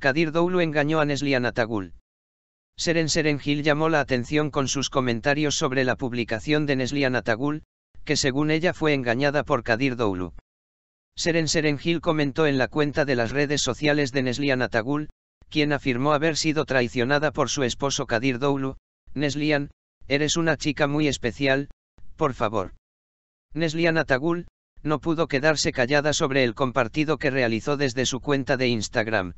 Kadir Doulu engañó a Neslian Atagul. Seren Serengil llamó la atención con sus comentarios sobre la publicación de Neslian Atagul, que según ella fue engañada por Kadir Doulu. Seren Serengil comentó en la cuenta de las redes sociales de Neslian Atagul, quien afirmó haber sido traicionada por su esposo Kadir Doulu, Neslian, eres una chica muy especial, por favor. Neslian Atagul, no pudo quedarse callada sobre el compartido que realizó desde su cuenta de Instagram.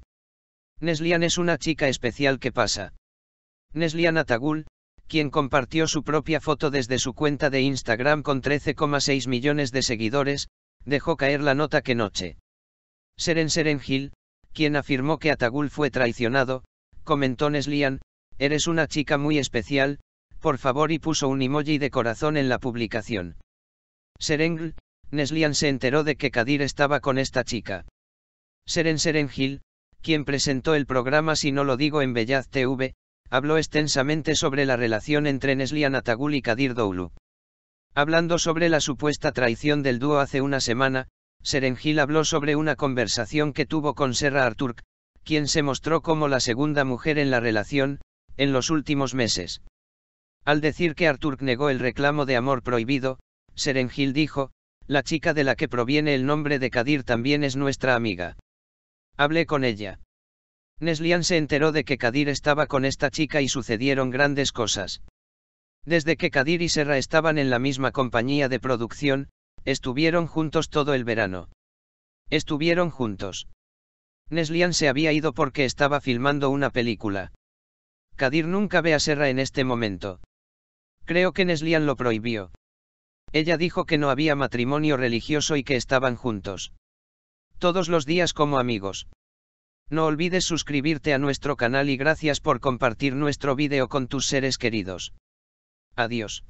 Neslian es una chica especial que pasa. Neslian Atagul, quien compartió su propia foto desde su cuenta de Instagram con 13,6 millones de seguidores, dejó caer la nota que noche. Seren Seren quien afirmó que Atagul fue traicionado, comentó Neslian, eres una chica muy especial, por favor y puso un emoji de corazón en la publicación. Serengl, Neslian se enteró de que Kadir estaba con esta chica. Seren Serengil, quien presentó el programa Si no lo digo en Bellaz TV, habló extensamente sobre la relación entre Neslian tagul y Kadir Doulu. Hablando sobre la supuesta traición del dúo hace una semana, Serengil habló sobre una conversación que tuvo con Serra Arturk, quien se mostró como la segunda mujer en la relación, en los últimos meses. Al decir que Arturk negó el reclamo de amor prohibido, Serengil dijo, la chica de la que proviene el nombre de Kadir también es nuestra amiga. Hablé con ella. Neslian se enteró de que Kadir estaba con esta chica y sucedieron grandes cosas. Desde que Kadir y Serra estaban en la misma compañía de producción, estuvieron juntos todo el verano. Estuvieron juntos. Neslian se había ido porque estaba filmando una película. Kadir nunca ve a Serra en este momento. Creo que Neslian lo prohibió. Ella dijo que no había matrimonio religioso y que estaban juntos todos los días como amigos. No olvides suscribirte a nuestro canal y gracias por compartir nuestro video con tus seres queridos. Adiós.